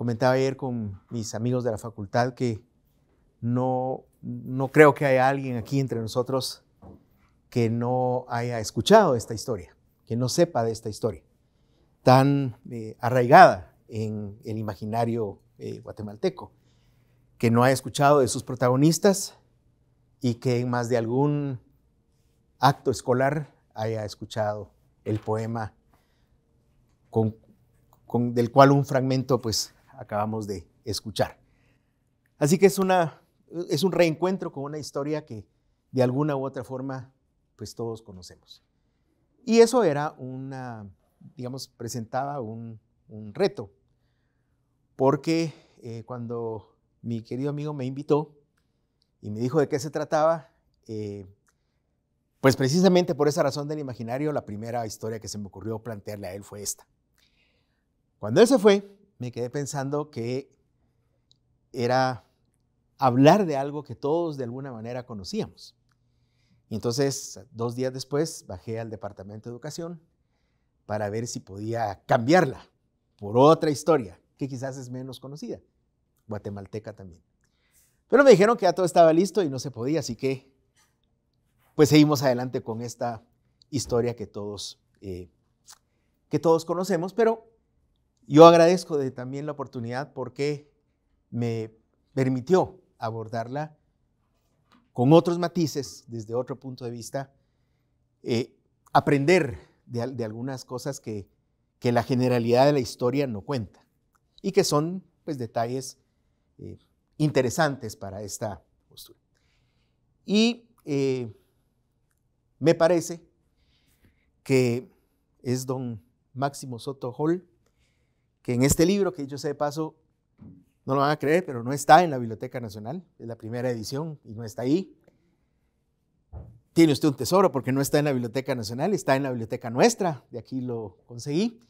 comentaba ayer con mis amigos de la facultad que no, no creo que haya alguien aquí entre nosotros que no haya escuchado esta historia, que no sepa de esta historia, tan eh, arraigada en el imaginario eh, guatemalteco, que no haya escuchado de sus protagonistas y que en más de algún acto escolar haya escuchado el poema con, del cual un fragmento pues acabamos de escuchar. Así que es, una, es un reencuentro con una historia que de alguna u otra forma pues todos conocemos. Y eso era una, digamos, presentaba un, un reto, porque eh, cuando mi querido amigo me invitó y me dijo de qué se trataba, eh, pues precisamente por esa razón del imaginario, la primera historia que se me ocurrió plantearle a él fue esta. Cuando él se fue, me quedé pensando que era hablar de algo que todos de alguna manera conocíamos. Y entonces, dos días después, bajé al Departamento de Educación para ver si podía cambiarla por otra historia que quizás es menos conocida, guatemalteca también. Pero me dijeron que ya todo estaba listo y no se podía, así que pues seguimos adelante con esta historia que todos, eh, que todos conocemos, pero yo agradezco también la oportunidad porque me permitió abordarla con otros matices, desde otro punto de vista, eh, aprender de, algunas cosas que, la generalidad de la historia no cuenta y que son pues, detalles eh, interesantes para esta postura. Y eh, me parece que es don Máximo Soto Hall que en este libro, que yo sé de paso, no lo van a creer, pero no está en la Biblioteca Nacional, es la primera edición y no está ahí. Tiene usted un tesoro porque no está en la Biblioteca Nacional, está en la biblioteca nuestra, de aquí lo conseguí.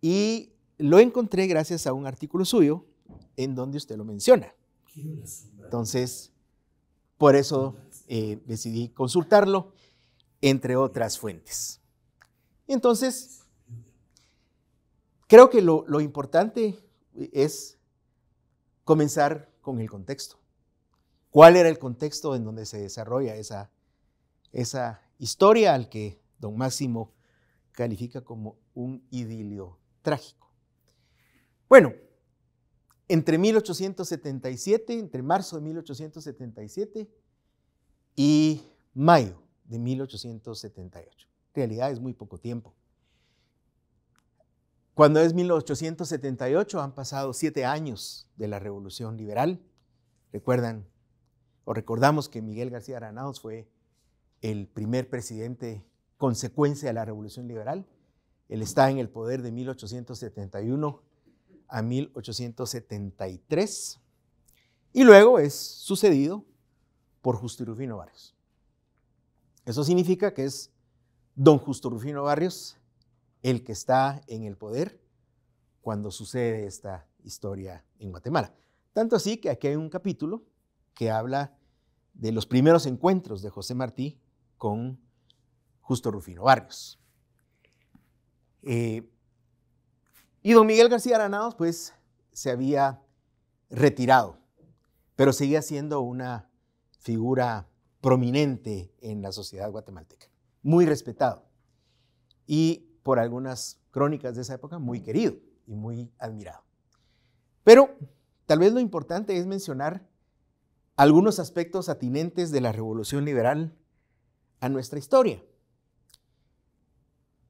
Y lo encontré gracias a un artículo suyo en donde usted lo menciona. Entonces, por eso eh, decidí consultarlo, entre otras fuentes. entonces, Creo que lo, importante es comenzar con el contexto. ¿Cuál era el contexto en donde se desarrolla esa, esa historia al que don Máximo califica como un idilio trágico? Bueno, entre 1877, entre marzo de 1877 y mayo de 1878. En realidad es muy poco tiempo. Cuando es 1878 han pasado siete años de la Revolución Liberal. Recuerdan o recordamos que Miguel García Aranaos fue el primer presidente consecuencia de la Revolución Liberal. Él está en el poder de 1871 a 1873 y luego es sucedido por Justo Rufino Barrios. Eso significa que es don Justo Rufino Barrios el que está en el poder cuando sucede esta historia en Guatemala. Tanto así que aquí hay un capítulo que habla de los primeros encuentros de José Martí con Justo Rufino Barrios. Eh, y don Miguel García Aranados pues, se había retirado, pero seguía siendo una figura prominente en la sociedad guatemalteca, muy respetado. Y por algunas crónicas de esa época, muy querido y muy admirado. Pero tal vez lo importante es mencionar algunos aspectos atinentes de la revolución liberal a nuestra historia.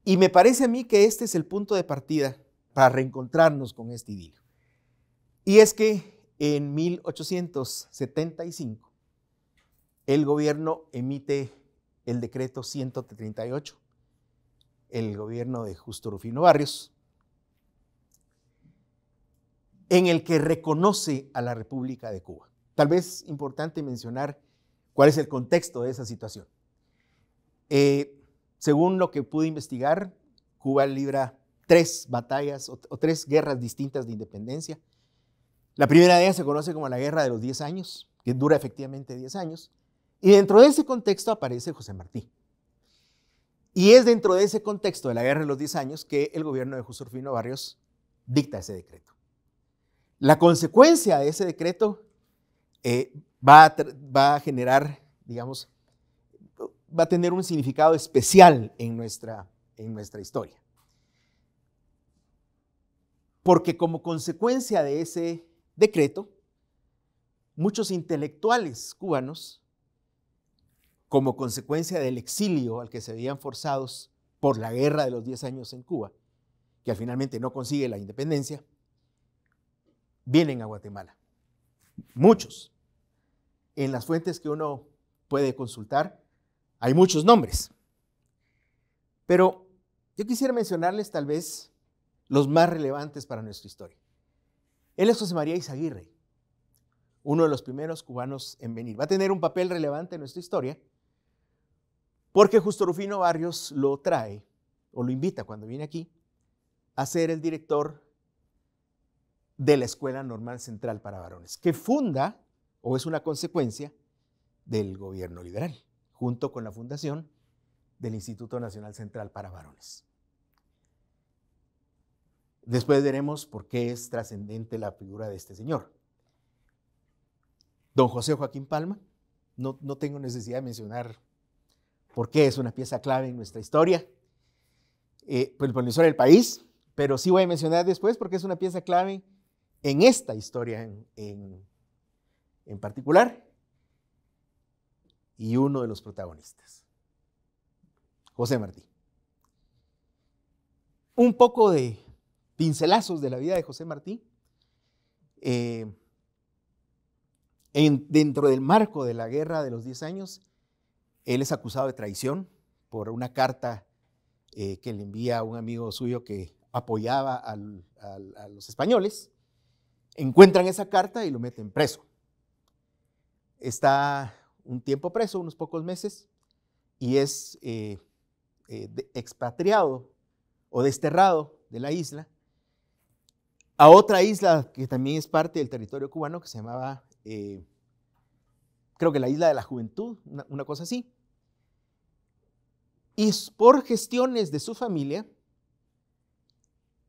Y me parece a mí que este es el punto de partida para reencontrarnos con este idilio. Y es que en 1875 el gobierno emite el decreto 138 el gobierno de Justo Rufino Barrios, en el que reconoce a la República de Cuba. Tal vez es importante mencionar cuál es el contexto de esa situación. Eh, según lo que pude investigar, Cuba libra tres batallas o, tres guerras distintas de independencia. La primera de ellas se conoce como la Guerra de los Diez años, que dura efectivamente diez años. Y dentro de ese contexto aparece José Martí. Y es dentro de ese contexto de la guerra de los Diez años que el gobierno de Orfino Barrios dicta ese decreto. La consecuencia de ese decreto eh, va, a va a generar, digamos, va a tener un significado especial en nuestra, en nuestra historia. Porque como consecuencia de ese decreto, muchos intelectuales cubanos como consecuencia del exilio al que se veían forzados por la guerra de los 10 años en Cuba, que finalmente no consigue la independencia, vienen a Guatemala. Muchos. En las fuentes que uno puede consultar hay muchos nombres. Pero yo quisiera mencionarles tal vez los más relevantes para nuestra historia. Él es José María Izaguirre, uno de los primeros cubanos en venir. Va a tener un papel relevante en nuestra historia porque Justo Rufino Barrios lo trae, o lo invita cuando viene aquí, a ser el director de la Escuela Normal Central para Varones, que funda, o es una consecuencia, del gobierno liberal, junto con la fundación del Instituto Nacional Central para Varones. Después veremos por qué es trascendente la figura de este señor. Don José Joaquín Palma, no, no tengo necesidad de mencionar ¿Por qué es una pieza clave en nuestra historia? Eh, pues por el historia del país, pero sí voy a mencionar después porque es una pieza clave en esta historia en, particular y uno de los protagonistas, José Martí. Un poco de pincelazos de la vida de José Martí eh, dentro del marco de la Guerra de los 10 Años él es acusado de traición por una carta eh, que le envía a un amigo suyo que apoyaba a los españoles. Encuentran esa carta y lo meten preso. Está un tiempo preso, unos pocos meses, y es eh, eh, expatriado o desterrado de la isla a otra isla que también es parte del territorio cubano que se llamaba, creo que la isla de la juventud, una cosa así y por gestiones de su familia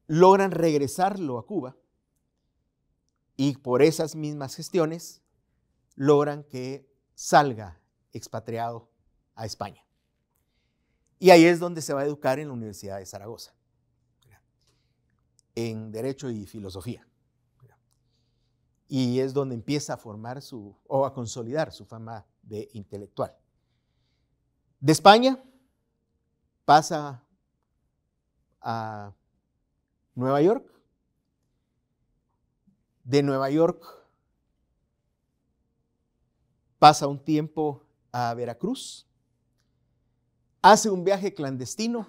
logran regresarlo a Cuba y por esas mismas gestiones logran que salga expatriado a España. Y ahí es donde se va a educar en la Universidad de Zaragoza, en Derecho y Filosofía. Y es donde empieza a formar su, o a consolidar su fama de intelectual. De España pasa a Nueva York. De Nueva York pasa un tiempo a Veracruz, hace un viaje clandestino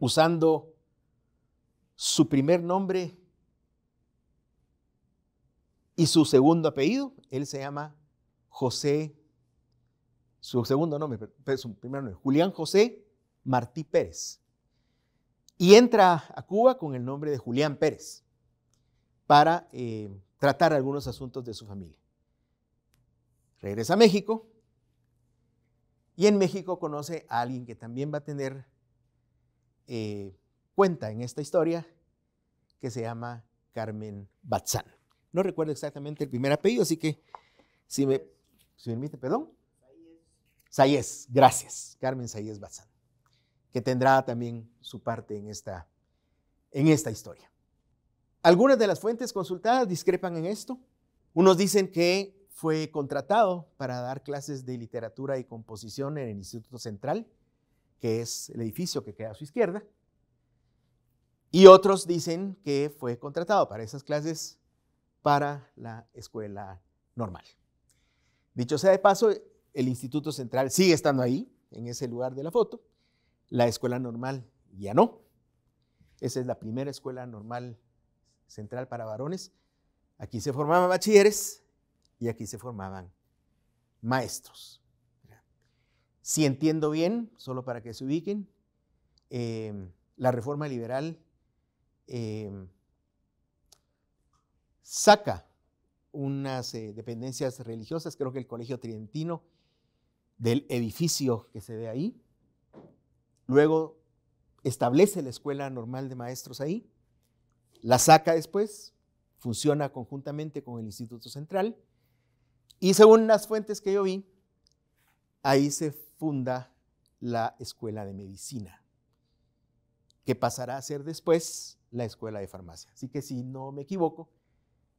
usando su primer nombre y su segundo apellido. Él se llama José, su segundo nombre, su primer nombre, Julián José Martí Pérez. Y entra a Cuba con el nombre de Julián Pérez para eh, tratar algunos asuntos de su familia. Regresa a México y en México conoce a alguien que también va a tener eh, cuenta en esta historia, que se llama Carmen Batzán. No recuerdo exactamente el primer apellido, así que si me, si me permite, perdón. Sayes, gracias. Carmen Sayez Batzán que tendrá también su parte en esta, en esta historia. Algunas de las fuentes consultadas discrepan en esto. Unos dicen que fue contratado para dar clases de literatura y composición en el Instituto Central, que es el edificio que queda a su izquierda. Y otros dicen que fue contratado para esas clases para la escuela normal. Dicho sea de paso, el Instituto Central sigue estando ahí, en ese lugar de la foto, la escuela normal ya no. Esa es la primera escuela normal central para varones. Aquí se formaban bachilleres y aquí se formaban maestros. Si entiendo bien, solo para que se ubiquen, em, la reforma liberal em, saca unas eh, dependencias religiosas, creo que el Colegio Trientino, del edificio que se ve ahí, Luego establece la escuela normal de maestros ahí, la saca después, funciona conjuntamente con el Instituto Central y según las fuentes que yo vi, ahí se funda la escuela de medicina, que pasará a ser después la escuela de farmacia. Así que si no me equivoco,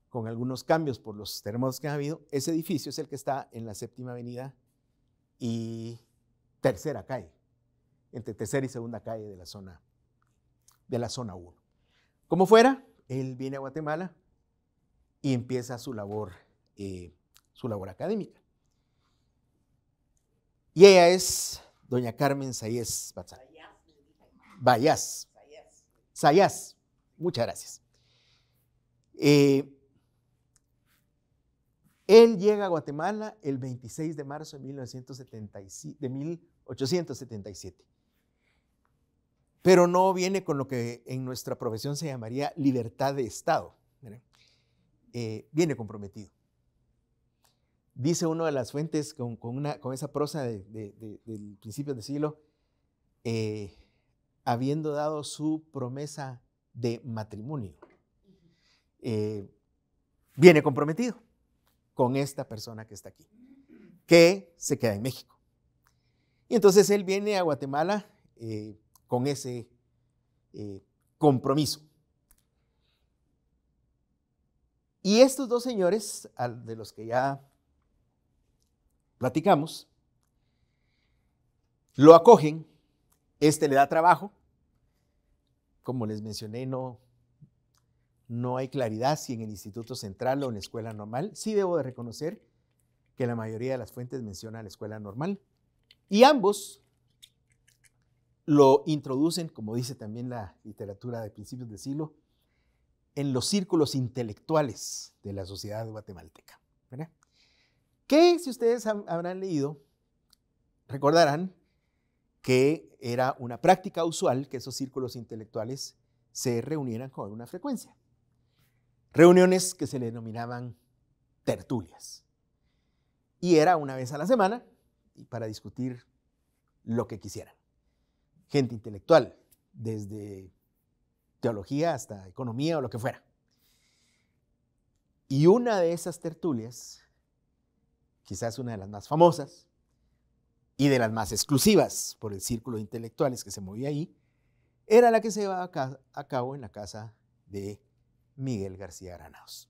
con algunos cambios por los terremotos que ha habido, ese edificio es el que está en la séptima avenida y tercera calle entre tercera y segunda calle de la zona, de la zona 1. Como fuera, él viene a Guatemala y empieza su labor, eh, su labor académica. Y ella es doña Carmen Zayas Batzán. Bayas. Sayas. Muchas gracias. Eh, él llega a Guatemala el 26 de marzo de 1977, de 1877 pero no viene con lo que en nuestra profesión se llamaría libertad de Estado. Eh, viene comprometido. Dice una de las fuentes con, esa prosa del principio del siglo, eh, habiendo dado su promesa de matrimonio, eh, viene comprometido con esta persona que está aquí, que se queda en México. Y entonces él viene a Guatemala con ese eh, compromiso. Y estos dos señores, de los que ya platicamos, lo acogen, este le da trabajo, como les mencioné, no, no hay claridad si en el Instituto Central o en la escuela normal, sí debo de reconocer que la mayoría de las fuentes menciona la escuela normal, y ambos lo introducen, como dice también la literatura de principios del siglo, en los círculos intelectuales de la sociedad guatemalteca. Que si ustedes habrán leído, recordarán que era una práctica usual que esos círculos intelectuales se reunieran con una frecuencia. Reuniones que se le denominaban tertulias. Y era una vez a la semana para discutir lo que quisieran gente intelectual, desde teología hasta economía o lo que fuera. Y una de esas tertulias, quizás una de las más famosas y de las más exclusivas por el círculo de intelectuales que se movía ahí, era la que se llevaba a cabo en la casa de Miguel García Granados.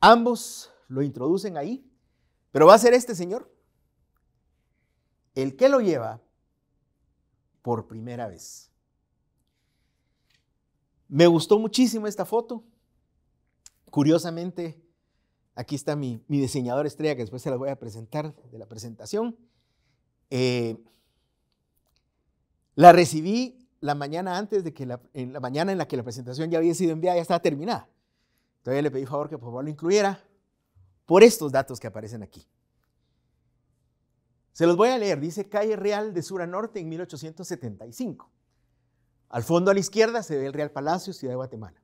Ambos lo introducen ahí, pero va a ser este señor el que lo lleva por primera vez. Me gustó muchísimo esta foto. Curiosamente, aquí está mi, diseñador estrella, que después se la voy a presentar de la presentación. Eh, la recibí la mañana antes de que en la mañana en la que la presentación ya había sido enviada, ya estaba terminada. Todavía le pedí favor que por favor lo incluyera por estos datos que aparecen aquí. Se los voy a leer. Dice calle Real de sur a norte en 1875. Al fondo a la izquierda se ve el Real Palacio, Ciudad de Guatemala.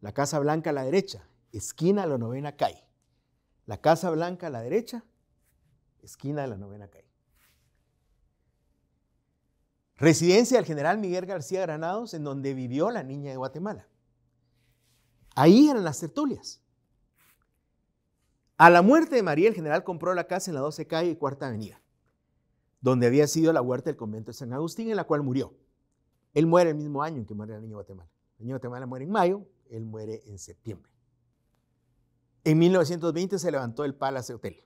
La Casa Blanca a la derecha, esquina de la novena calle. La Casa Blanca a la derecha, esquina de la novena calle. Residencia del general Miguel García Granados, en donde vivió la niña de Guatemala. Ahí eran las tertulias. A la muerte de María, el general compró la casa en la 12 calle y Cuarta Avenida, donde había sido la huerta del convento de San Agustín, en la cual murió. Él muere el mismo año en que muere el niño Guatemala. El niño Guatemala muere en mayo, él muere en septiembre. En 1920 se levantó el Palace Hotel.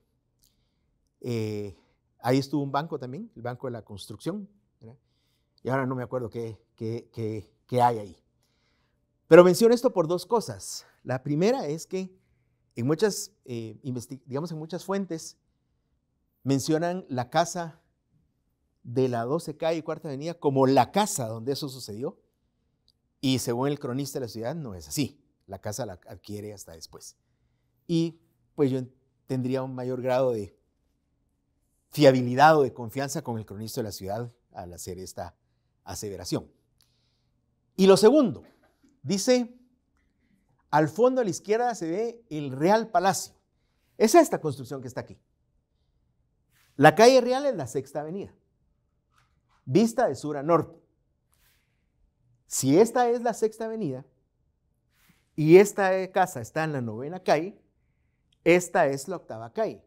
Eh, ahí estuvo un banco también, el Banco de la Construcción. Y ahora no me acuerdo qué hay ahí. Pero menciono esto por dos cosas. La primera es que en muchas, eh, en muchas fuentes mencionan la casa de la 12 calle y Cuarta Avenida como la casa donde eso sucedió. Y según el cronista de la ciudad, no es así. La casa la adquiere hasta después. Y pues yo tendría un mayor grado de fiabilidad o de confianza con el cronista de la ciudad al hacer esta aseveración. Y lo segundo, dice al fondo a la izquierda se ve el Real Palacio. Es esta construcción que está aquí. La calle Real es la sexta avenida, vista de sur a norte. Si esta es la sexta avenida y esta casa está en la novena calle, esta es la octava calle.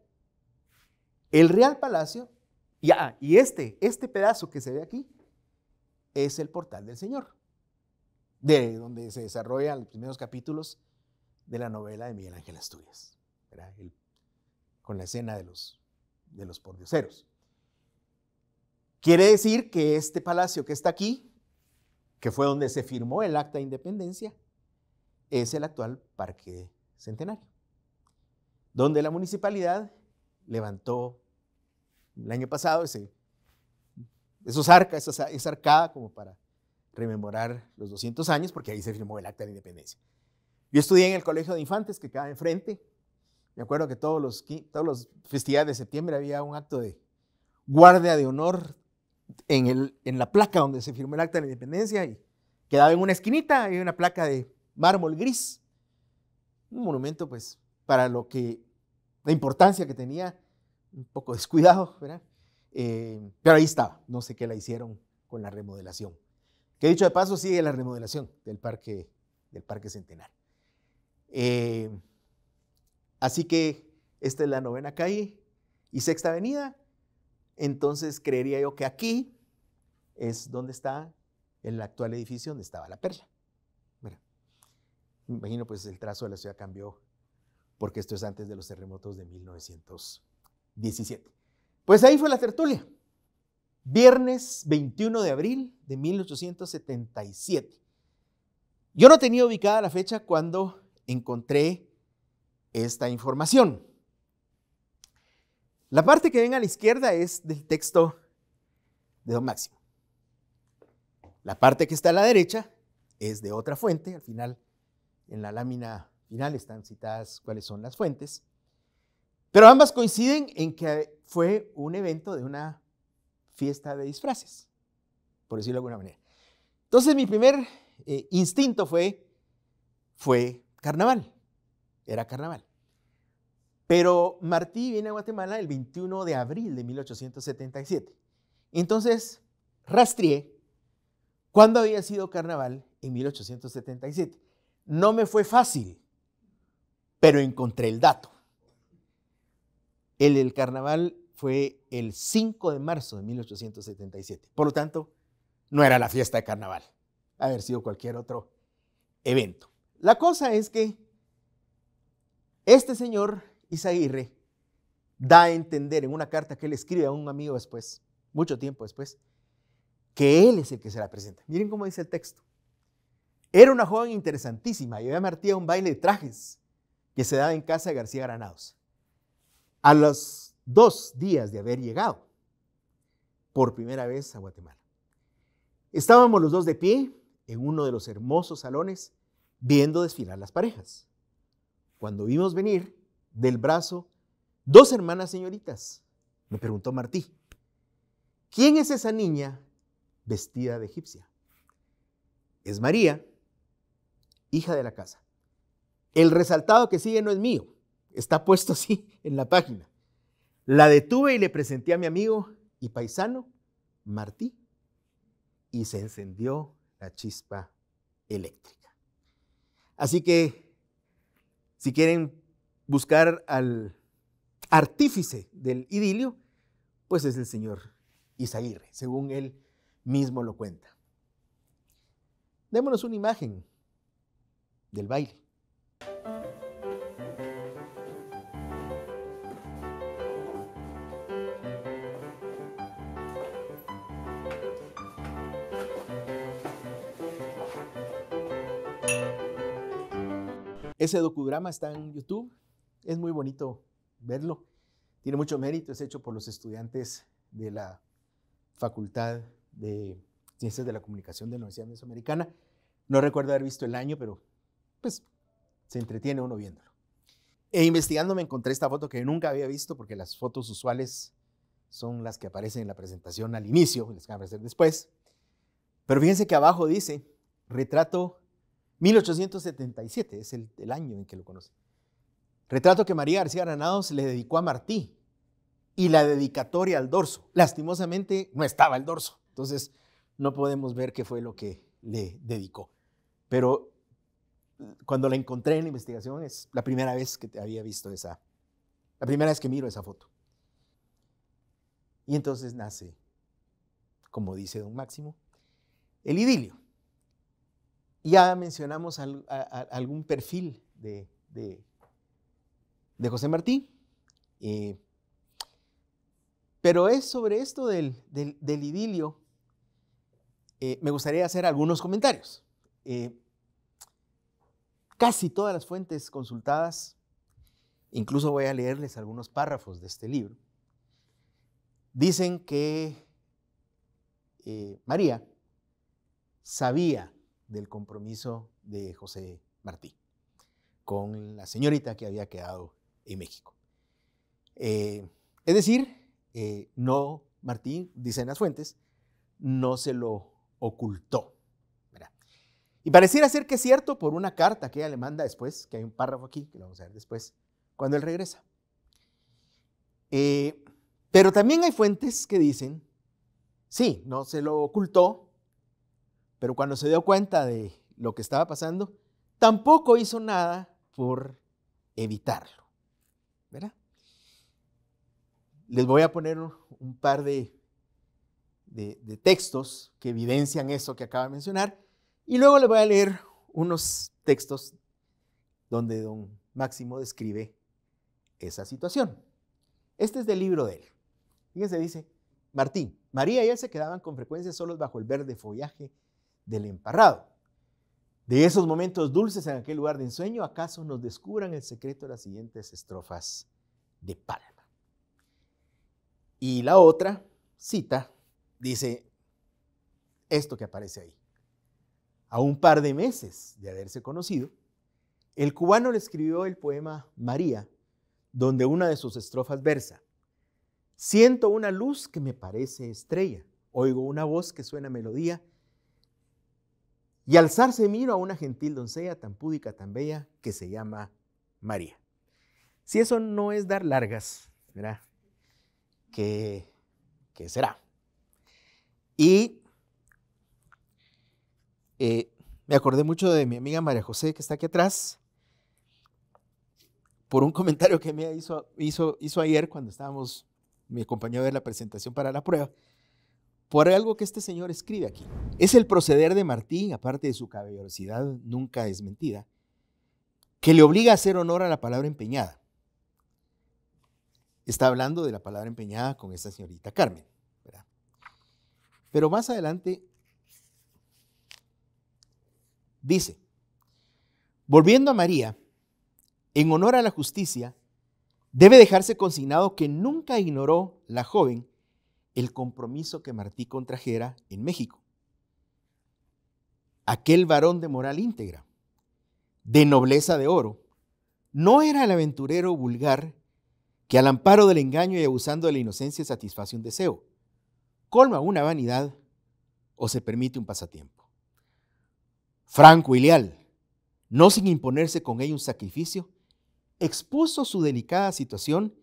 El Real Palacio, y, ah, y este, este pedazo que se ve aquí, es el portal del Señor de donde se desarrollan los primeros capítulos de la novela de Miguel Ángel Asturias, con la escena de los, de los pordioseros. Quiere decir que este palacio que está aquí, que fue donde se firmó el acta de independencia, es el actual Parque Centenario, donde la municipalidad levantó el año pasado ese, esos arcas, esa arcada como para rememorar los 200 años, porque ahí se firmó el Acta de Independencia. Yo estudié en el Colegio de Infantes, que queda enfrente. Me acuerdo que todos los, todos los festividades de septiembre había un acto de guardia de honor en, el, en la placa donde se firmó el Acta de la Independencia y quedaba en una esquinita, había una placa de mármol gris. Un monumento, pues, para lo que, la importancia que tenía, un poco descuidado, ¿verdad? Eh, pero ahí estaba, no sé qué la hicieron con la remodelación. Que dicho de paso, sigue la remodelación del Parque, del parque eh, así que esta es la novena calle y sexta avenida. Entonces creería yo que aquí es donde está el actual edificio donde estaba la perla. me imagino pues el trazo de la ciudad cambió porque esto es antes de los terremotos de 1917. Pues ahí fue la tertulia. Viernes 21 de abril de 1877. Yo no tenía ubicada la fecha cuando encontré esta información. La parte que ven a la izquierda es del texto de Don Máximo. La parte que está a la derecha es de otra fuente. Al final, en la lámina final están citadas cuáles son las fuentes. Pero ambas coinciden en que fue un evento de una fiesta de disfraces, por decirlo de alguna manera. Entonces mi primer eh, instinto fue, fue carnaval, era carnaval. Pero Martí viene a Guatemala el 21 de abril de 1877. Entonces rastreé cuándo había sido carnaval en 1877. No me fue fácil, pero encontré el dato. El, el carnaval fue el 5 de marzo de 1877. Por lo tanto, no era la fiesta de carnaval, haber sido cualquier otro evento. La cosa es que este señor Isaguirre da a entender en una carta que él escribe a un amigo después, mucho tiempo después, que él es el que se la presenta. Miren cómo dice el texto. Era una joven interesantísima y había Martí a un baile de trajes que se daba en casa de García Granados. A los dos días de haber llegado por primera vez a Guatemala. Estábamos los dos de pie en uno de los hermosos salones viendo desfilar las parejas. Cuando vimos venir del brazo dos hermanas señoritas, me preguntó Martí, ¿quién es esa niña vestida de egipcia? Es María, hija de la casa. El resaltado que sigue no es mío, está puesto así en la página. La detuve y le presenté a mi amigo y paisano, Martí, y se encendió la chispa eléctrica. Así que, si quieren buscar al artífice del idilio, pues es el señor Isaguirre, según él mismo lo cuenta. Démonos una imagen del baile. Ese docudrama está en YouTube. Es muy bonito verlo. Tiene mucho mérito. Es hecho por los estudiantes de la Facultad de Ciencias de la Comunicación de la Universidad Mesoamericana. No recuerdo haber visto el año, pero pues se entretiene uno viéndolo. E investigando me encontré esta foto que nunca había visto porque las fotos usuales son las que aparecen en la presentación al inicio, las que van a aparecer después. Pero fíjense que abajo dice retrato 1877 es el, año en que lo conoce. Retrato que María García Granados le dedicó a Martí y la dedicatoria al dorso. Lastimosamente no estaba el dorso, entonces no podemos ver qué fue lo que le dedicó. Pero eh, cuando la encontré en la investigación es la primera vez que había visto esa, la primera vez que miro esa foto. Y entonces nace, como dice don Máximo, el idilio. Ya mencionamos algún perfil de, José Martí. Eh, pero es sobre esto del, idilio, eh, me gustaría hacer algunos comentarios. Eh, casi todas las fuentes consultadas, incluso voy a leerles algunos párrafos de este libro, dicen que María sabía del compromiso de José Martí con la señorita que había quedado en México. Eh, es decir, eh, no, Martín, dicen las fuentes, no se lo ocultó. Y pareciera ser que es cierto por una carta que ella le manda después, que hay un párrafo aquí, que lo vamos a ver después, cuando él regresa. Eh, pero también hay fuentes que dicen, sí, no se lo ocultó, pero cuando se dio cuenta de lo que estaba pasando, tampoco hizo nada por evitarlo. ¿Verdad? Les voy a poner un par de, textos que evidencian eso que acaba de mencionar y luego les voy a leer unos textos donde don Máximo describe esa situación. Este es del libro de él. Fíjense, dice, Martín, María y él se quedaban con frecuencia solos bajo el verde follaje del emparrado. De esos momentos dulces en aquel lugar de ensueño, acaso nos descubran el secreto de las siguientes estrofas de Palma. Y la otra cita dice esto que aparece ahí. A un par de meses de haberse conocido, el cubano le escribió el poema María, donde una de sus estrofas versa, Siento una luz que me parece estrella, oigo una voz que suena melodía y alzarse miro a una gentil doncella tan púdica, tan bella, que se llama María. Si eso no es dar largas, ¿verdad? ¿Qué, será? Y eh, me acordé mucho de mi amiga María José, que está aquí atrás, por un comentario que me hizo, hizo ayer cuando estábamos, me acompañó a ver la presentación para la prueba por algo que este señor escribe aquí. Es el proceder de Martín, aparte de su caballerosidad nunca desmentida, que le obliga a hacer honor a la palabra empeñada. Está hablando de la palabra empeñada con esta señorita Carmen. Pero más adelante dice, volviendo a María, en honor a la justicia, debe dejarse consignado que nunca ignoró la joven el compromiso que Martí contrajera en México. Aquel varón de moral íntegra, de nobleza de oro, no era el aventurero vulgar que al amparo del engaño y abusando de la inocencia satisface un deseo, colma una vanidad o se permite un pasatiempo. Franco y leal, no sin imponerse con ello un sacrificio, expuso su delicada situación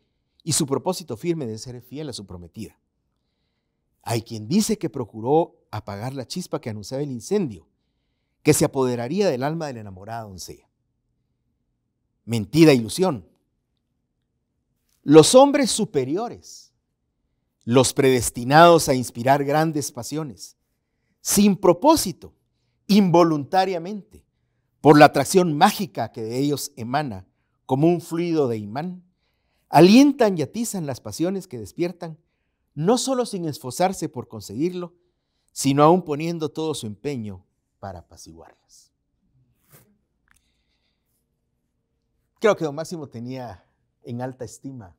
y su propósito firme de ser fiel a su prometida. Hay quien dice que procuró apagar la chispa que anunciaba el incendio, que se apoderaría del alma de la enamorada doncella. Mentida ilusión. Los hombres superiores, los predestinados a inspirar grandes pasiones, sin propósito, involuntariamente, por la atracción mágica que de ellos emana como un fluido de imán, alientan y atizan las pasiones que despiertan no solo sin esforzarse por conseguirlo, sino aún poniendo todo su empeño para apaciguarlas. Creo que don Máximo tenía en alta estima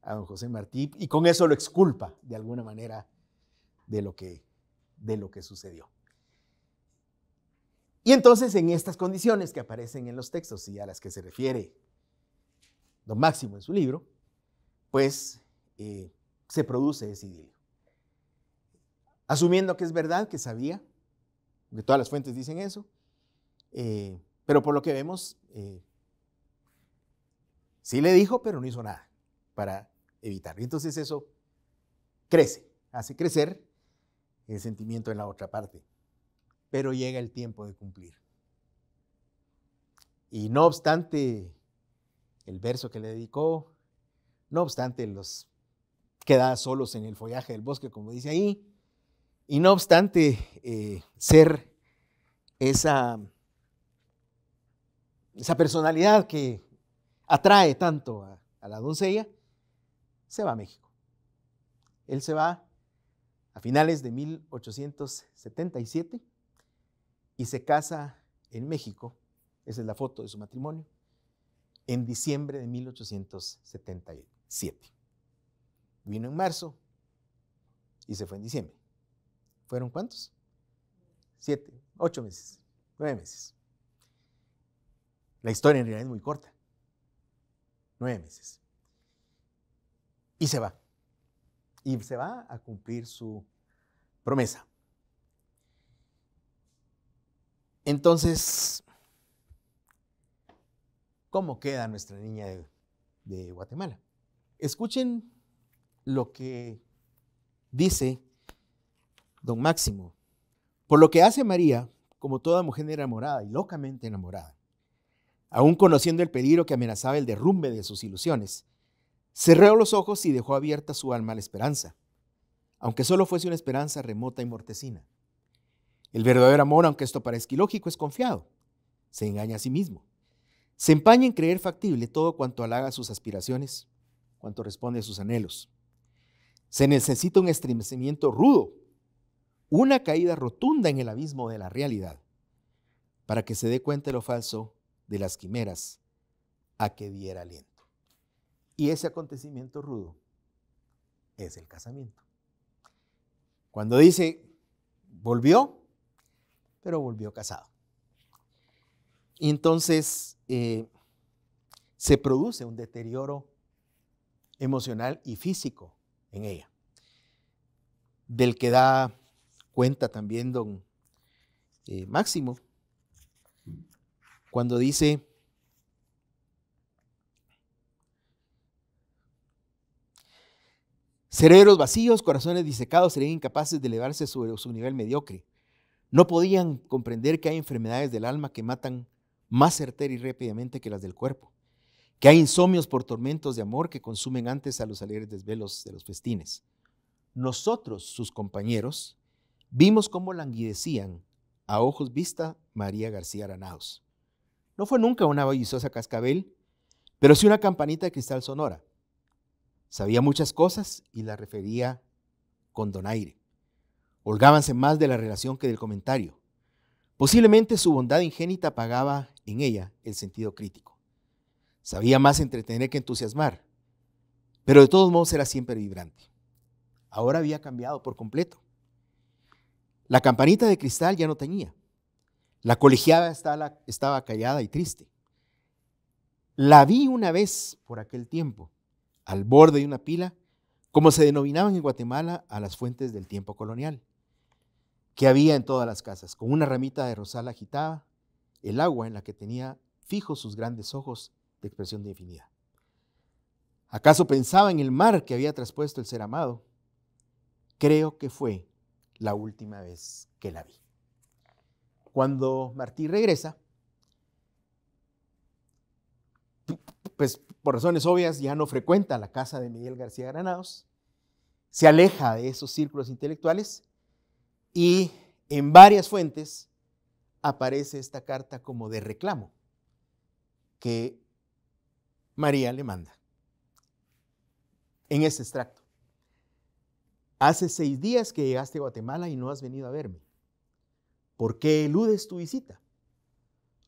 a don José Martí y con eso lo exculpa de alguna manera de lo que, de lo que sucedió. Y entonces en estas condiciones que aparecen en los textos y a las que se refiere don Máximo en su libro, pues eh, se produce ese idilio. Asumiendo que es verdad, que sabía, que todas las fuentes dicen eso, eh, pero por lo que vemos, eh, sí le dijo, pero no hizo nada para evitarlo. Entonces eso crece, hace crecer el sentimiento en la otra parte, pero llega el tiempo de cumplir. Y no obstante el verso que le dedicó, no obstante los queda solos en el follaje del bosque, como dice ahí. Y no obstante eh, ser esa, esa personalidad que atrae tanto a la doncella, se va a México. Él se va a finales de 1877 y se casa en México, esa es la foto de su matrimonio, en diciembre de 1877. Vino en marzo y se fue en diciembre. ¿Fueron cuántos? Siete, ocho meses, nueve meses. La historia en realidad es muy corta. Nueve meses. Y se va. Y se va a cumplir su promesa. Entonces, ¿cómo queda nuestra niña de, de Guatemala? Escuchen lo que dice don Máximo. Por lo que hace María, como toda mujer enamorada y locamente enamorada, aún conociendo el peligro que amenazaba el derrumbe de sus ilusiones, cerró los ojos y dejó abierta su alma a la esperanza, aunque solo fuese una esperanza remota y mortecina. El verdadero amor, aunque esto parezca ilógico, es confiado, se engaña a sí mismo, se empaña en creer factible todo cuanto halaga sus aspiraciones, cuanto responde a sus anhelos. Se necesita un estremecimiento rudo, una caída rotunda en el abismo de la realidad, para que se dé cuenta de lo falso de las quimeras a que diera aliento. Y ese acontecimiento rudo es el casamiento. Cuando dice, volvió, pero volvió casado. Y entonces eh, se produce un deterioro emocional y físico en ella. Del que da cuenta también don eh, Máximo, cuando dice, cerebros vacíos, corazones disecados, serían incapaces de elevarse sobre su nivel mediocre. No podían comprender que hay enfermedades del alma que matan más certera y rápidamente que las del cuerpo que hay insomnios por tormentos de amor que consumen antes a los alegres desvelos de los festines. Nosotros, sus compañeros, vimos cómo languidecían a ojos vista María García Aranaos. No fue nunca una bellizosa cascabel, pero sí una campanita de cristal sonora. Sabía muchas cosas y la refería con donaire. Holgábanse más de la relación que del comentario. Posiblemente su bondad ingénita pagaba en ella el sentido crítico. Sabía más entretener que entusiasmar, pero de todos modos era siempre vibrante. Ahora había cambiado por completo. La campanita de cristal ya no tenía. La colegiada estaba, estaba callada y triste. La vi una vez por aquel tiempo, al borde de una pila, como se denominaban en Guatemala a las fuentes del tiempo colonial, que había en todas las casas, con una ramita de rosal agitada, el agua en la que tenía fijos sus grandes ojos de expresión ¿Acaso pensaba en el mar que había traspuesto el ser amado? Creo que fue la última vez que la vi. Cuando Martí regresa, pues por razones obvias ya no frecuenta la casa de Miguel García Granados, se aleja de esos círculos intelectuales y en varias fuentes aparece esta carta como de reclamo que María le manda. En este extracto. Hace seis días que llegaste a Guatemala y no has venido a verme. ¿Por qué eludes tu visita?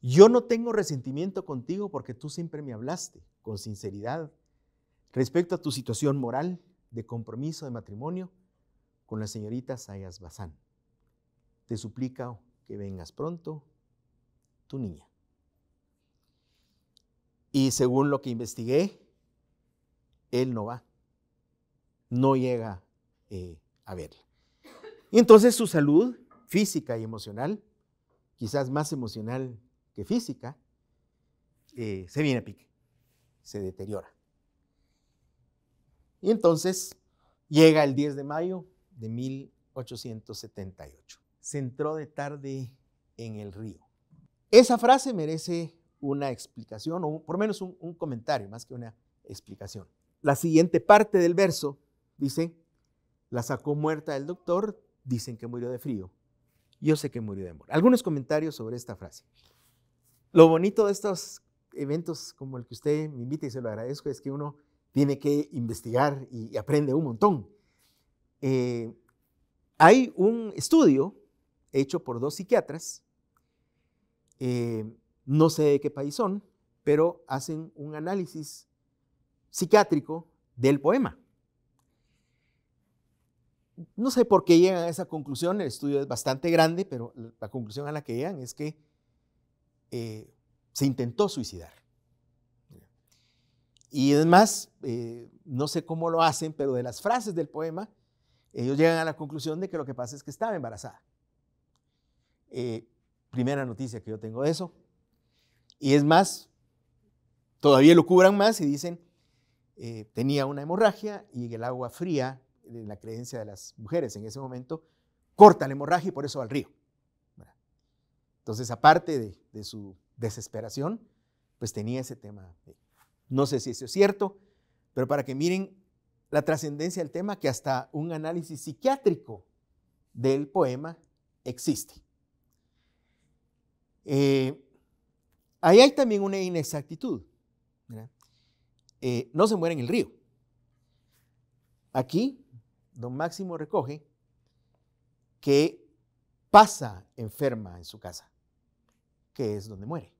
Yo no tengo resentimiento contigo porque tú siempre me hablaste con sinceridad respecto a tu situación moral de compromiso de matrimonio con la señorita Sayas Bazán. Te suplico que vengas pronto, tu niña. Y según lo que investigué, él no va. No llega eh, a verla. Y entonces su salud física y emocional, quizás más emocional que física, eh, se viene a pique, se deteriora. Y entonces llega el 10 de mayo de 1878. Se entró de tarde en el río. Esa frase merece una explicación, o por menos un, comentario, más que una explicación. La siguiente parte del verso dice, la sacó muerta el doctor, dicen que murió de frío. Yo sé que murió de amor. Algunos comentarios sobre esta frase. Lo bonito de estos eventos como el que usted me invita y se lo agradezco es que uno tiene que investigar y aprende un montón. Eh, hay un estudio hecho por dos psiquiatras eh, no sé de qué país son, pero hacen un análisis psiquiátrico del poema. No sé por qué llegan a esa conclusión, el estudio es bastante grande, pero la conclusión a la que llegan es que eh, se intentó suicidar. Y además, eh, no sé cómo lo hacen, pero de las frases del poema, ellos llegan a la conclusión de que lo que pasa es que estaba embarazada. Eh, primera noticia que yo tengo de eso. Y es más, todavía lo cubran más y dicen, eh, tenía una hemorragia y el agua fría, en la creencia de las mujeres en ese momento, corta la hemorragia y por eso al río. Entonces, aparte de, de su desesperación, pues tenía ese tema. No sé si eso es cierto, pero para que miren la trascendencia del tema, que hasta un análisis psiquiátrico del poema existe. Eh, Ahí hay también una inexactitud. Eh, no se muere en el río. Aquí, don Máximo recoge que pasa enferma en su casa, que es donde muere.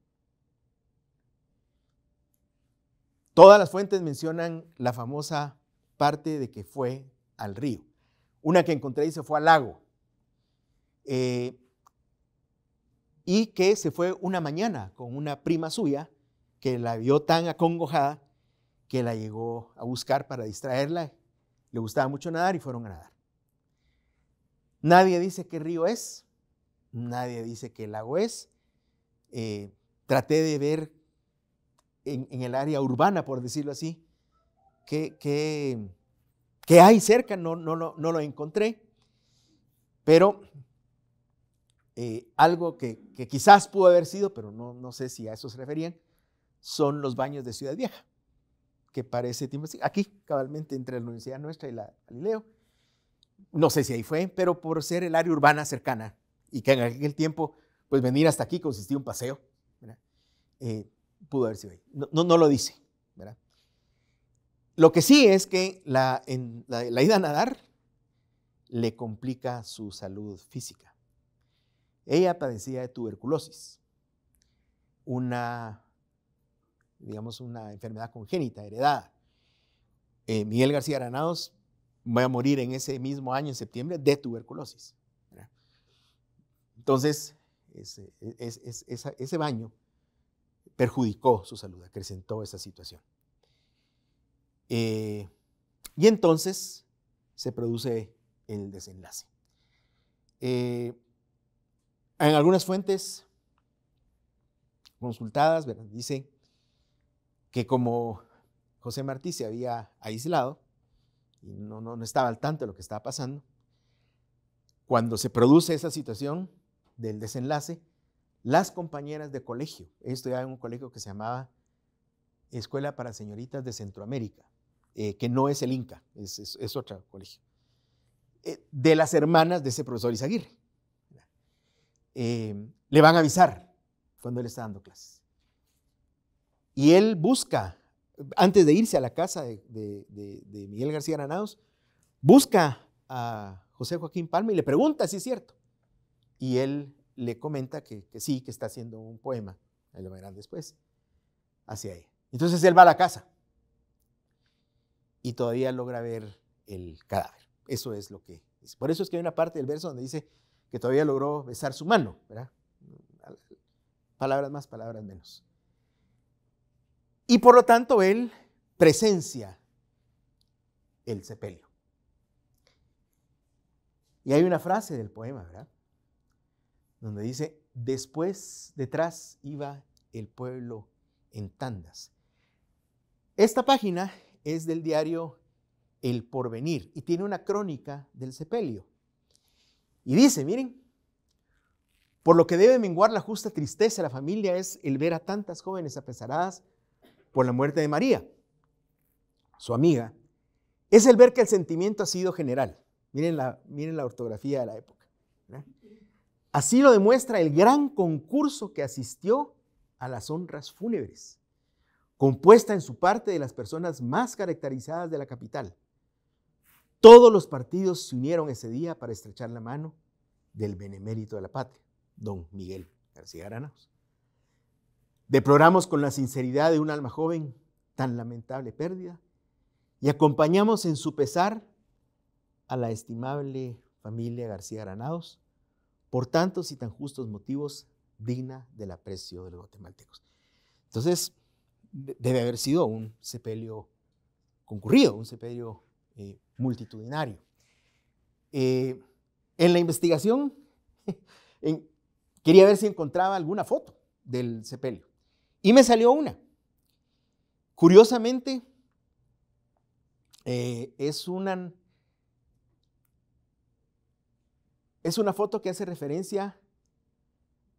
Todas las fuentes mencionan la famosa parte de que fue al río. Una que encontré dice fue al lago. Eh, y que se fue una mañana con una prima suya que la vio tan acongojada que la llegó a buscar para distraerla. Le gustaba mucho nadar y fueron a nadar. Nadie dice qué río es, nadie dice qué lago es. Eh, traté de ver en, el área urbana, por decirlo así, qué hay cerca, no, no, no, no lo encontré. Pero eh, algo que, quizás pudo haber sido, pero no, sé si a eso se referían, son los baños de Ciudad Vieja, que parece aquí, cabalmente entre la Universidad Nuestra y la Galileo. No sé si ahí fue, pero por ser el área urbana cercana y que en aquel tiempo, pues venir hasta aquí consistía un paseo, eh, pudo haber sido ahí. No, no, lo dice, ¿verdad? Lo que sí es que la ida a nadar le complica su salud física ella padecía de tuberculosis, una, digamos, una enfermedad congénita, heredada. Eh, Miguel García Granados va a morir en ese mismo año, en septiembre, de tuberculosis. Entonces, e-, ese, baño perjudicó su salud, acrecentó esa situación. Eh, y entonces se produce el desenlace. Eh, en algunas fuentes consultadas, dice que como José Martí se había aislado y no, no, estaba al tanto de lo que estaba pasando, cuando se produce esa situación del desenlace, las compañeras de colegio, estudiaban en un colegio que se llamaba Escuela para Señoritas de Centroamérica, eh, que no es el INCA, es, otro colegio, eh, de las hermanas de ese profesor Isaguirre. Em, le van a avisar cuando él está dando clases. Y él busca, antes de irse a la casa de, Miguel García Granados, busca a José Joaquín Palma y le pregunta si es cierto. Y él le comenta que, sí, que está haciendo un poema, ahí lo verán después, hacia ahí. Entonces él va a la casa y todavía logra ver el cadáver. Eso es lo que dice. Por eso es que hay una parte del verso donde dice, que todavía logró besar su mano, ¿verdad? Palabras más, palabras menos. Y por lo tanto, él presencia el sepelio. Y hay una frase del poema, ¿verdad? Donde dice, después, detrás iba el pueblo en tandas. Esta página es del diario El Porvenir y tiene una crónica del sepelio. Y dice, miren, por lo que debe menguar la justa tristeza de la familia es el ver a tantas jóvenes apesaradas por la muerte de María, su amiga, es el ver que el sentimiento ha sido general. Miren la, ortografía de la época. Así lo demuestra el gran concurso que asistió a las honras fúnebres, compuesta en su parte de las personas más caracterizadas de la capital todos los partidos se unieron ese día para estrechar la mano del benemérito de la patria, don Miguel García Granados. Deploramos con la sinceridad de un alma joven tan lamentable pérdida y acompañamos en su pesar a la estimable familia García Granados por tantos y tan justos motivos digna del aprecio de los guatemaltecos. Entonces, debe haber sido un sepelio concurrido, un sepelio eh, multitudinario. Eh, en la investigación, quería ver si encontraba alguna foto del sepelio. Y me salió una. Curiosamente, eh, es, una, es una foto que hace referencia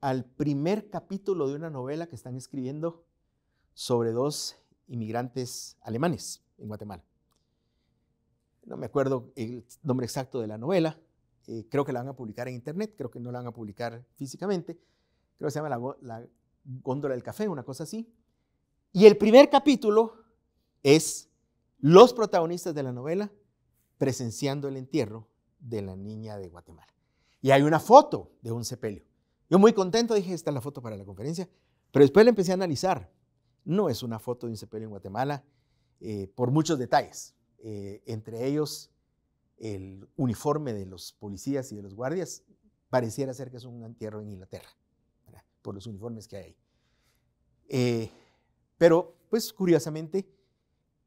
al primer capítulo de una novela que están escribiendo sobre dos inmigrantes alemanes en Guatemala no me acuerdo el nombre exacto de la novela, eh, creo que la van a publicar en internet, creo que no la van a publicar físicamente, creo que se llama la, góndola del café, una cosa así. Y el primer capítulo es los protagonistas de la novela presenciando el entierro de la niña de Guatemala. Y hay una foto de un sepelio. Yo muy contento dije, esta es la foto para la conferencia, pero después la empecé a analizar. No es una foto de un sepelio en Guatemala eh, por muchos detalles. Eh, entre ellos el uniforme de los policías y de los guardias, pareciera ser que es un entierro en Inglaterra, por los uniformes que hay eh, pero, pues curiosamente,